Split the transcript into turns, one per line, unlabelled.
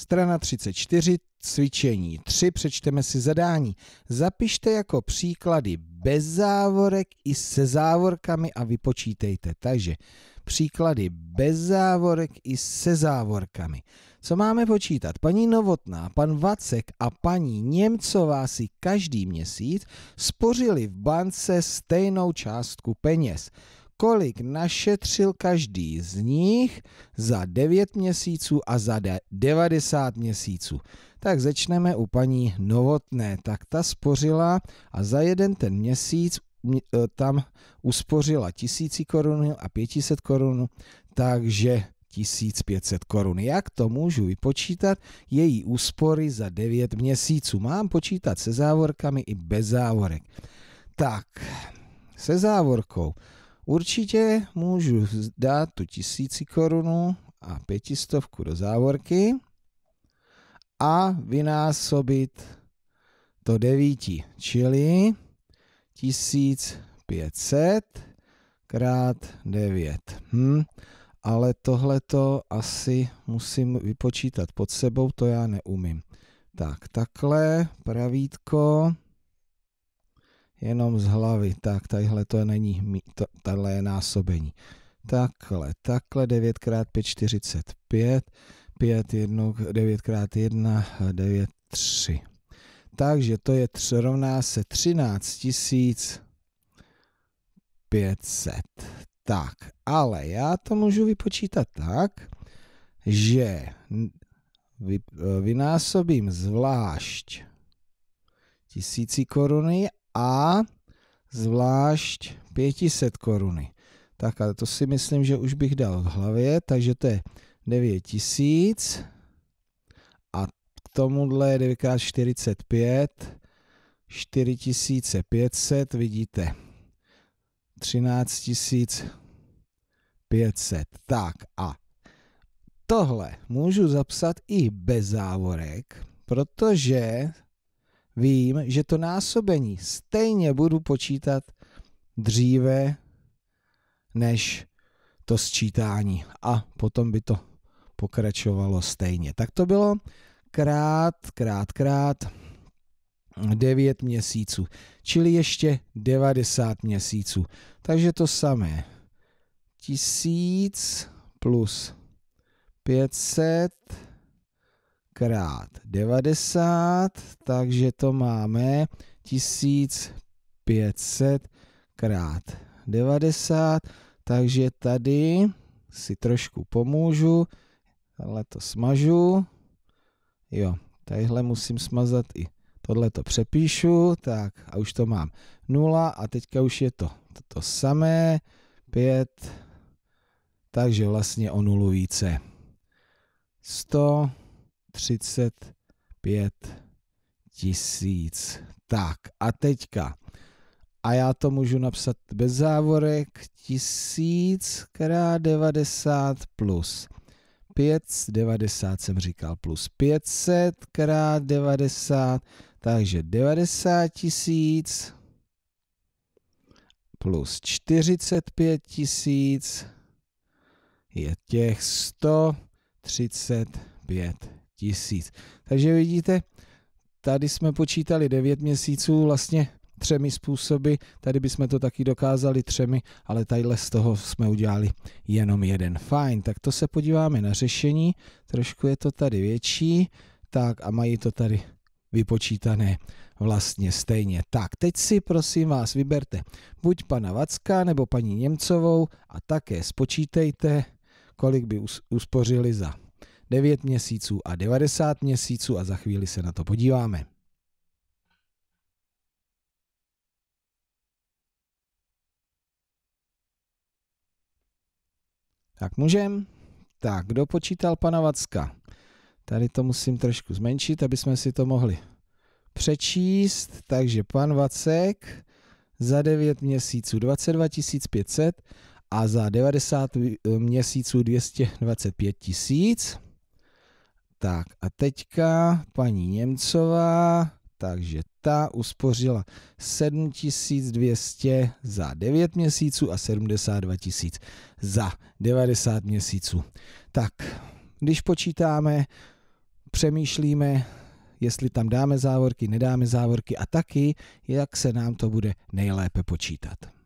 Strana 34, cvičení 3, přečteme si zadání. Zapište jako příklady bez závorek i se závorkami a vypočítejte. Takže příklady bez závorek i se závorkami. Co máme počítat? Paní Novotná, pan Vacek a paní Němcová si každý měsíc spořili v bance stejnou částku peněz kolik našetřil každý z nich za 9 měsíců a za 90 měsíců. Tak začneme u paní Novotné. Tak ta spořila a za jeden ten měsíc e, tam uspořila tisíci korun a 500 korun, takže 1500 korun. Jak to můžu vypočítat? Její úspory za 9 měsíců. Mám počítat se závorkami i bez závorek. Tak, se závorkou Určitě můžu dát tu tisíci korunu a pětistovku do závorky a vynásobit to devíti, čili 1500 krát 9. Hm, ale to asi musím vypočítat pod sebou, to já neumím. Tak, takhle pravítko jenom z hlavy, tak tadyhle to není, tadyhle je násobení. Takhle, takhle 9 x 5, 45, 5, 1, 9 x 1, 9, 3. Takže to je rovná se 13 500. Tak, ale já to můžu vypočítat tak, že vy, e, vynásobím zvlášť tisíci koruny a zvlášť 500 koruny. Tak ale to si myslím, že už bych dal v hlavě, takže to je 9000 a k tomuhle 9x45 4500, vidíte, 13500. Tak a tohle můžu zapsat i bez závorek, protože vím, že to násobení stejně budu počítat dříve než to sčítání a potom by to pokračovalo stejně. Tak to bylo krát, krát, krát 9 měsíců, čili ještě 90 měsíců. Takže to samé. 1000 plus 500 krát 90, takže to máme 1500 krát 90, takže tady si trošku pomůžu, ale to smažu, jo, tadyhle musím smazat i tohle to přepíšu, tak a už to mám 0 a teďka už je to to samé, 5, takže vlastně o 0 více. 100, 35 tisíc. Tak a teďka. A já to můžu napsat bez závorek. 1000 x 90 plus 5, 90 jsem říkal, plus 500 x 90, takže 90 tisíc plus 45 tisíc je těch 135 tisíc. Takže vidíte, tady jsme počítali 9 měsíců vlastně třemi způsoby, tady bychom to taky dokázali třemi, ale tadyhle z toho jsme udělali jenom jeden. Fajn, tak to se podíváme na řešení, trošku je to tady větší, tak a mají to tady vypočítané vlastně stejně. Tak, teď si prosím vás vyberte buď pana Vacka nebo paní Němcovou a také spočítejte, kolik by uspořili za 9 měsíců a 90 měsíců a za chvíli se na to podíváme. Tak můžem? Tak, kdo počítal pana Vacka? Tady to musím trošku zmenšit, aby jsme si to mohli přečíst. Takže pan Vacek za 9 měsíců 22 500 a za 90 měsíců 225 000. Tak a teďka paní Němcová, takže ta uspořila 7200 za 9 měsíců a 72 000 za 90 měsíců. Tak, když počítáme, přemýšlíme, jestli tam dáme závorky, nedáme závorky a taky, jak se nám to bude nejlépe počítat.